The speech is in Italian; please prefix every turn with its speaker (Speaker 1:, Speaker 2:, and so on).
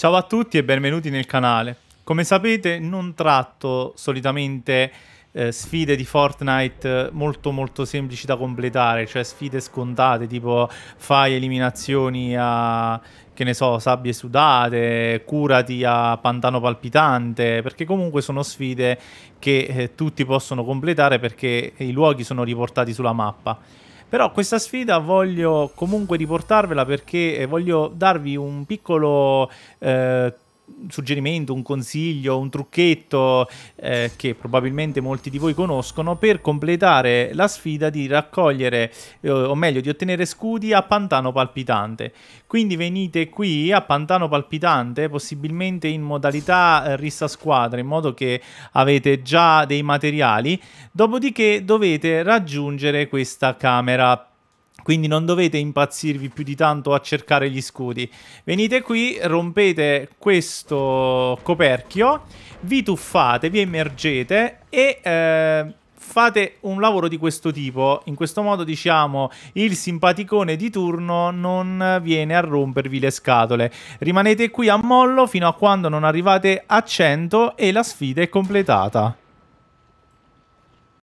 Speaker 1: Ciao a tutti e benvenuti nel canale. Come sapete non tratto solitamente eh, sfide di Fortnite eh, molto molto semplici da completare, cioè sfide scontate tipo fai eliminazioni a che ne so, sabbie sudate, curati a pantano palpitante, perché comunque sono sfide che eh, tutti possono completare perché i luoghi sono riportati sulla mappa. Però questa sfida voglio comunque riportarvela perché eh, voglio darvi un piccolo... Eh, suggerimento, un consiglio, un trucchetto eh, che probabilmente molti di voi conoscono per completare la sfida di raccogliere, eh, o meglio di ottenere scudi a Pantano Palpitante. Quindi venite qui a Pantano Palpitante, possibilmente in modalità eh, rissa squadra, in modo che avete già dei materiali, dopodiché dovete raggiungere questa camera quindi non dovete impazzirvi più di tanto a cercare gli scudi. Venite qui, rompete questo coperchio, vi tuffate, vi immergete e... Eh, fate un lavoro di questo tipo, in questo modo diciamo il simpaticone di turno non viene a rompervi le scatole. Rimanete qui a mollo fino a quando non arrivate a 100 e la sfida è completata.